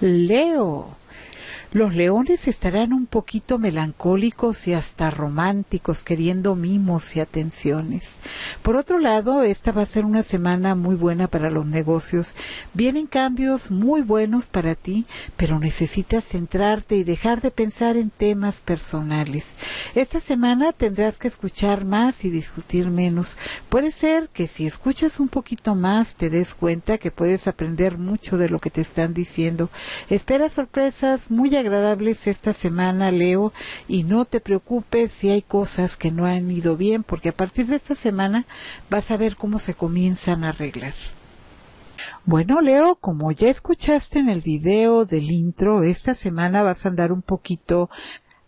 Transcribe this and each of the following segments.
Leo los leones estarán un poquito melancólicos y hasta románticos, queriendo mimos y atenciones. Por otro lado, esta va a ser una semana muy buena para los negocios. Vienen cambios muy buenos para ti, pero necesitas centrarte y dejar de pensar en temas personales. Esta semana tendrás que escuchar más y discutir menos. Puede ser que si escuchas un poquito más te des cuenta que puedes aprender mucho de lo que te están diciendo. Espera sorpresas muy agradables esta semana, Leo, y no te preocupes si hay cosas que no han ido bien, porque a partir de esta semana vas a ver cómo se comienzan a arreglar. Bueno, Leo, como ya escuchaste en el video del intro, esta semana vas a andar un poquito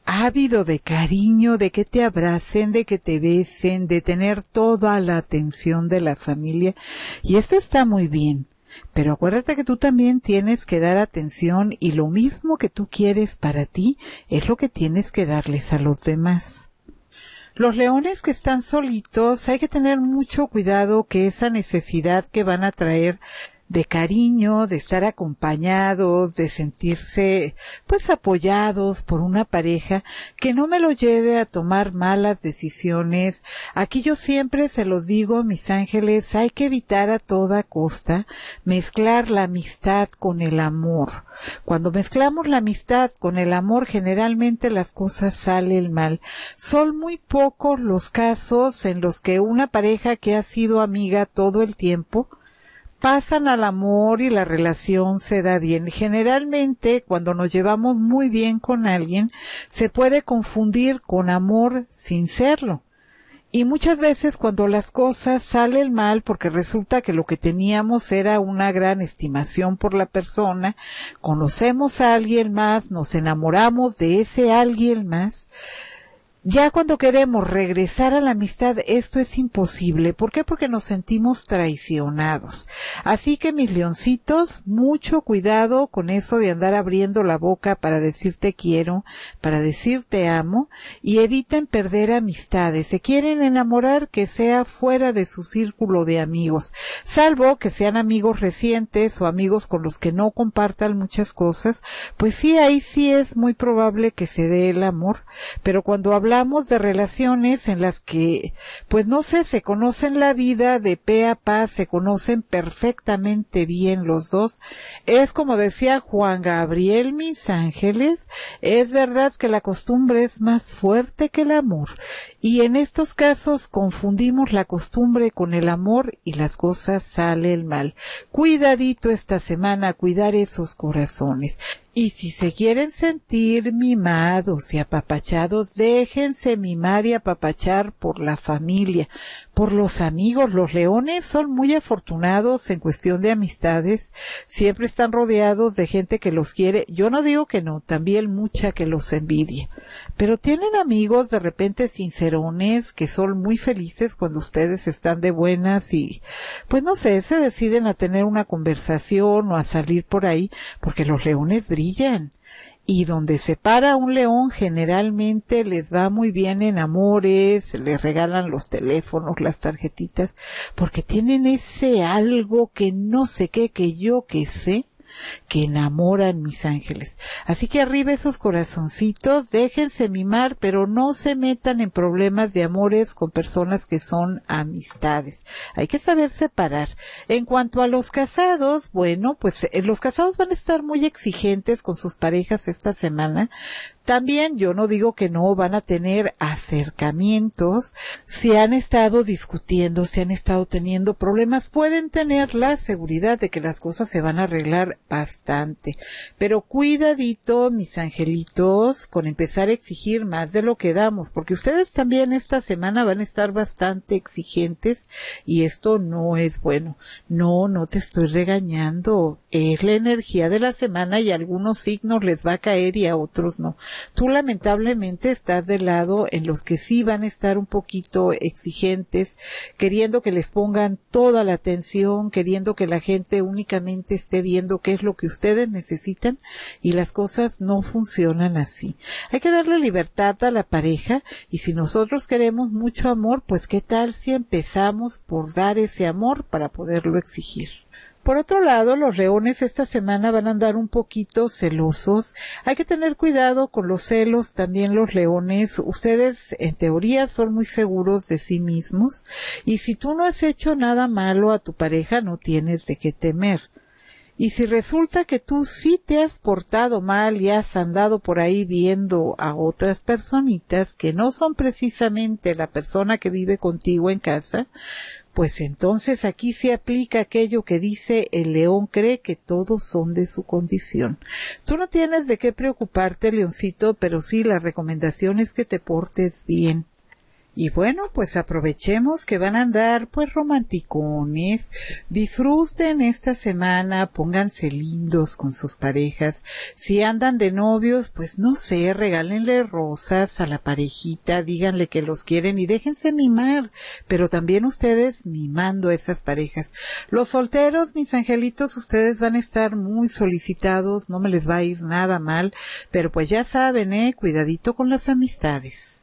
ávido de cariño, de que te abracen, de que te besen, de tener toda la atención de la familia. Y esto está muy bien. Pero acuérdate que tú también tienes que dar atención y lo mismo que tú quieres para ti es lo que tienes que darles a los demás. Los leones que están solitos hay que tener mucho cuidado que esa necesidad que van a traer de cariño, de estar acompañados, de sentirse pues apoyados por una pareja que no me lo lleve a tomar malas decisiones. Aquí yo siempre se los digo, mis ángeles, hay que evitar a toda costa mezclar la amistad con el amor. Cuando mezclamos la amistad con el amor, generalmente las cosas salen mal. Son muy pocos los casos en los que una pareja que ha sido amiga todo el tiempo, pasan al amor y la relación se da bien. Generalmente, cuando nos llevamos muy bien con alguien, se puede confundir con amor sin serlo. Y muchas veces cuando las cosas salen mal porque resulta que lo que teníamos era una gran estimación por la persona, conocemos a alguien más, nos enamoramos de ese alguien más, ya cuando queremos regresar a la amistad, esto es imposible. ¿Por qué? Porque nos sentimos traicionados. Así que mis leoncitos, mucho cuidado con eso de andar abriendo la boca para decirte quiero, para decirte amo, y eviten perder amistades. Se quieren enamorar que sea fuera de su círculo de amigos, salvo que sean amigos recientes o amigos con los que no compartan muchas cosas, pues sí, ahí sí es muy probable que se dé el amor, pero cuando hablamos hablamos de relaciones en las que, pues no sé, se conocen la vida de pe a pa, se conocen perfectamente bien los dos. Es como decía Juan Gabriel Mis Ángeles, es verdad que la costumbre es más fuerte que el amor. Y en estos casos confundimos la costumbre con el amor y las cosas sale el mal. Cuidadito esta semana, cuidar esos corazones. Y si se quieren sentir mimados y apapachados, déjense mimar y apapachar por la familia, por los amigos. Los leones son muy afortunados en cuestión de amistades, siempre están rodeados de gente que los quiere. Yo no digo que no, también mucha que los envidia. Pero tienen amigos de repente sinceros Leones que son muy felices cuando ustedes están de buenas y, pues no sé, se deciden a tener una conversación o a salir por ahí, porque los leones brillan y donde se para un león generalmente les va muy bien en amores, les regalan los teléfonos, las tarjetitas, porque tienen ese algo que no sé qué, que yo que sé, que enamoran mis ángeles. Así que arriba esos corazoncitos, déjense mimar, pero no se metan en problemas de amores con personas que son amistades. Hay que saber separar. En cuanto a los casados, bueno, pues eh, los casados van a estar muy exigentes con sus parejas esta semana, también yo no digo que no van a tener acercamientos. Si han estado discutiendo, si han estado teniendo problemas, pueden tener la seguridad de que las cosas se van a arreglar bastante. Pero cuidadito, mis angelitos, con empezar a exigir más de lo que damos, porque ustedes también esta semana van a estar bastante exigentes y esto no es bueno. No, no te estoy regañando. Es la energía de la semana y a algunos signos les va a caer y a otros no. Tú lamentablemente estás del lado en los que sí van a estar un poquito exigentes, queriendo que les pongan toda la atención, queriendo que la gente únicamente esté viendo qué es lo que ustedes necesitan y las cosas no funcionan así. Hay que darle libertad a la pareja y si nosotros queremos mucho amor, pues qué tal si empezamos por dar ese amor para poderlo exigir. Por otro lado, los leones esta semana van a andar un poquito celosos. Hay que tener cuidado con los celos, también los leones. Ustedes, en teoría, son muy seguros de sí mismos. Y si tú no has hecho nada malo a tu pareja, no tienes de qué temer. Y si resulta que tú sí te has portado mal y has andado por ahí viendo a otras personitas que no son precisamente la persona que vive contigo en casa, pues entonces aquí se aplica aquello que dice el león cree que todos son de su condición. Tú no tienes de qué preocuparte, leoncito, pero sí la recomendación es que te portes bien. Y bueno, pues aprovechemos que van a andar pues romanticones, disfruten esta semana, pónganse lindos con sus parejas. Si andan de novios, pues no sé, regálenle rosas a la parejita, díganle que los quieren y déjense mimar, pero también ustedes mimando esas parejas. Los solteros, mis angelitos, ustedes van a estar muy solicitados, no me les va a ir nada mal, pero pues ya saben, eh, cuidadito con las amistades.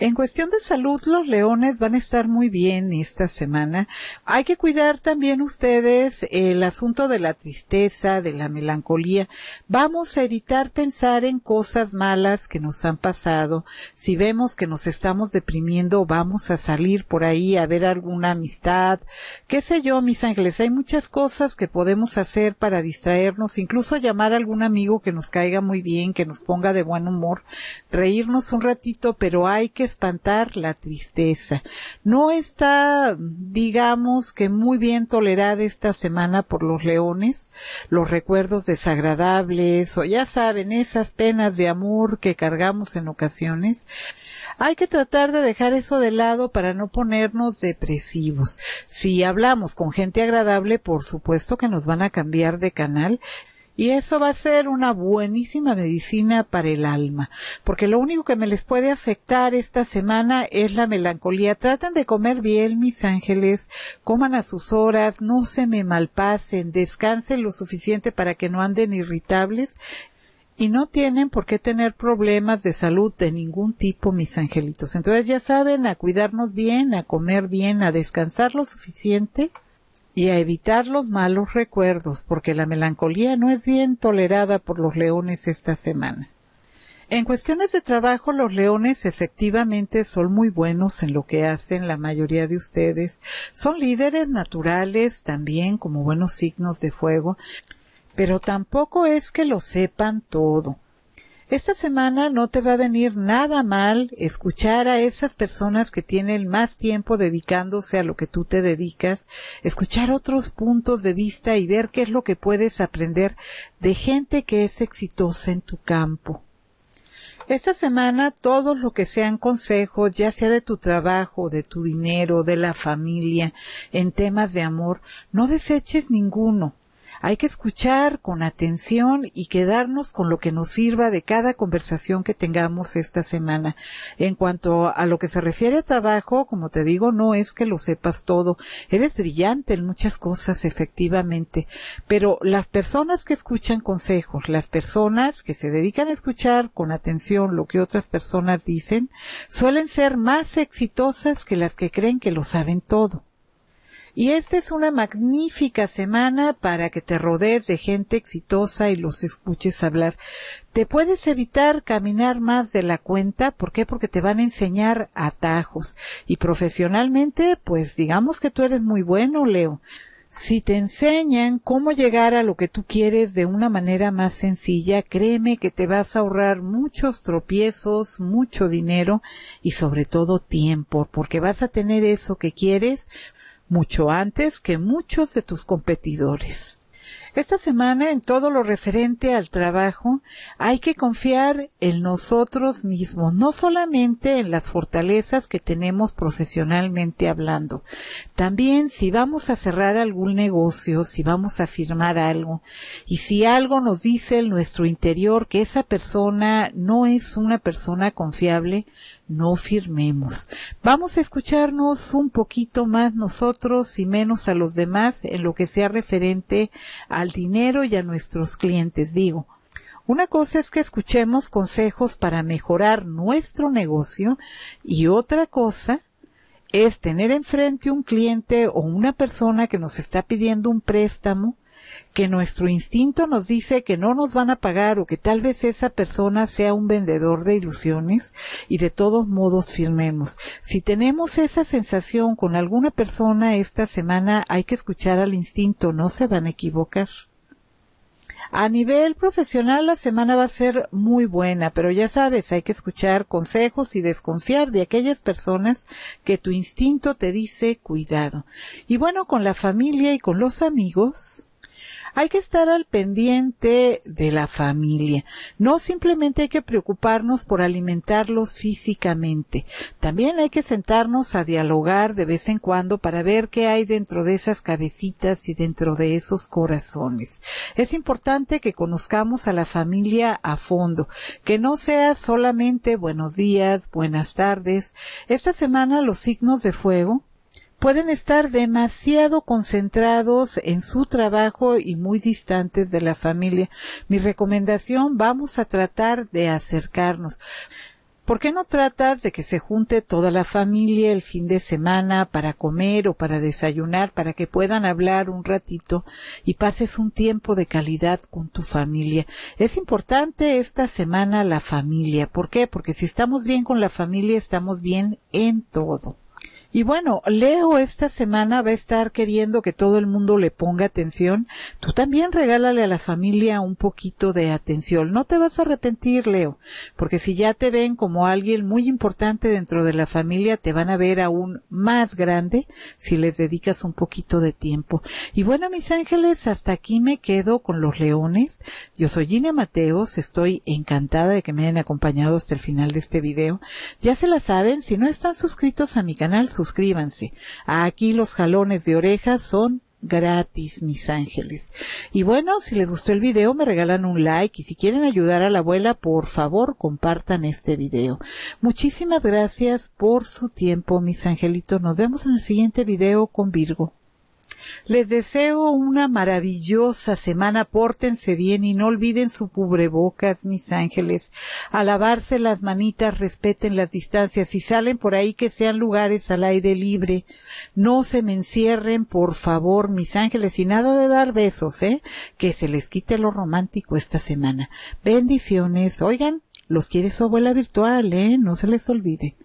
En cuestión de salud, los leones van a estar muy bien esta semana. Hay que cuidar también ustedes el asunto de la tristeza, de la melancolía. Vamos a evitar pensar en cosas malas que nos han pasado. Si vemos que nos estamos deprimiendo, vamos a salir por ahí a ver alguna amistad. Qué sé yo, mis ángeles, hay muchas cosas que podemos hacer para distraernos, incluso llamar a algún amigo que nos caiga muy bien, que nos ponga de buen humor, reírnos un ratito, pero hay que espantar la tristeza. No está, digamos que muy bien tolerada esta semana por los leones, los recuerdos desagradables o ya saben, esas penas de amor que cargamos en ocasiones. Hay que tratar de dejar eso de lado para no ponernos depresivos. Si hablamos con gente agradable, por supuesto que nos van a cambiar de canal y eso va a ser una buenísima medicina para el alma, porque lo único que me les puede afectar esta semana es la melancolía. Traten de comer bien, mis ángeles, coman a sus horas, no se me malpasen, descansen lo suficiente para que no anden irritables y no tienen por qué tener problemas de salud de ningún tipo, mis angelitos. Entonces ya saben, a cuidarnos bien, a comer bien, a descansar lo suficiente y a evitar los malos recuerdos, porque la melancolía no es bien tolerada por los leones esta semana. En cuestiones de trabajo, los leones efectivamente son muy buenos en lo que hacen la mayoría de ustedes. Son líderes naturales también como buenos signos de fuego, pero tampoco es que lo sepan todo. Esta semana no te va a venir nada mal escuchar a esas personas que tienen más tiempo dedicándose a lo que tú te dedicas, escuchar otros puntos de vista y ver qué es lo que puedes aprender de gente que es exitosa en tu campo. Esta semana todos lo que sean consejos, ya sea de tu trabajo, de tu dinero, de la familia, en temas de amor, no deseches ninguno. Hay que escuchar con atención y quedarnos con lo que nos sirva de cada conversación que tengamos esta semana. En cuanto a lo que se refiere a trabajo, como te digo, no es que lo sepas todo. Eres brillante en muchas cosas, efectivamente. Pero las personas que escuchan consejos, las personas que se dedican a escuchar con atención lo que otras personas dicen, suelen ser más exitosas que las que creen que lo saben todo. Y esta es una magnífica semana para que te rodees de gente exitosa y los escuches hablar. Te puedes evitar caminar más de la cuenta. ¿Por qué? Porque te van a enseñar atajos. Y profesionalmente, pues digamos que tú eres muy bueno, Leo si te enseñan cómo llegar a lo que tú quieres de una manera más sencilla, créeme que te vas a ahorrar muchos tropiezos, mucho dinero y sobre todo tiempo, porque vas a tener eso que quieres mucho antes que muchos de tus competidores. Esta semana, en todo lo referente al trabajo, hay que confiar en nosotros mismos, no solamente en las fortalezas que tenemos profesionalmente hablando. También si vamos a cerrar algún negocio, si vamos a firmar algo, y si algo nos dice en nuestro interior que esa persona no es una persona confiable, no firmemos. Vamos a escucharnos un poquito más nosotros y menos a los demás en lo que sea referente a al dinero y a nuestros clientes, digo. Una cosa es que escuchemos consejos para mejorar nuestro negocio y otra cosa es tener enfrente un cliente o una persona que nos está pidiendo un préstamo que nuestro instinto nos dice que no nos van a pagar o que tal vez esa persona sea un vendedor de ilusiones y de todos modos firmemos. Si tenemos esa sensación con alguna persona esta semana, hay que escuchar al instinto, no se van a equivocar. A nivel profesional la semana va a ser muy buena, pero ya sabes, hay que escuchar consejos y desconfiar de aquellas personas que tu instinto te dice cuidado. Y bueno, con la familia y con los amigos, hay que estar al pendiente de la familia. No simplemente hay que preocuparnos por alimentarlos físicamente. También hay que sentarnos a dialogar de vez en cuando para ver qué hay dentro de esas cabecitas y dentro de esos corazones. Es importante que conozcamos a la familia a fondo, que no sea solamente buenos días, buenas tardes. Esta semana los signos de fuego pueden estar demasiado concentrados en su trabajo y muy distantes de la familia. Mi recomendación, vamos a tratar de acercarnos. ¿Por qué no tratas de que se junte toda la familia el fin de semana para comer o para desayunar, para que puedan hablar un ratito y pases un tiempo de calidad con tu familia? Es importante esta semana la familia. ¿Por qué? Porque si estamos bien con la familia, estamos bien en todo. Y bueno, Leo esta semana va a estar queriendo que todo el mundo le ponga atención. Tú también regálale a la familia un poquito de atención. No te vas a arrepentir, Leo, porque si ya te ven como alguien muy importante dentro de la familia, te van a ver aún más grande si les dedicas un poquito de tiempo. Y bueno, mis ángeles, hasta aquí me quedo con los leones. Yo soy Gina Mateos, estoy encantada de que me hayan acompañado hasta el final de este video. Ya se la saben, si no están suscritos a mi canal, sus suscríbanse. Aquí los jalones de orejas son gratis, mis ángeles. Y bueno, si les gustó el video, me regalan un like y si quieren ayudar a la abuela, por favor, compartan este video. Muchísimas gracias por su tiempo, mis angelitos. Nos vemos en el siguiente video con Virgo. Les deseo una maravillosa semana. Pórtense bien y no olviden su cubrebocas, mis ángeles. Alabarse lavarse las manitas, respeten las distancias. y salen por ahí, que sean lugares al aire libre. No se me encierren, por favor, mis ángeles. Y nada de dar besos, ¿eh? Que se les quite lo romántico esta semana. Bendiciones. Oigan, los quiere su abuela virtual, ¿eh? No se les olvide.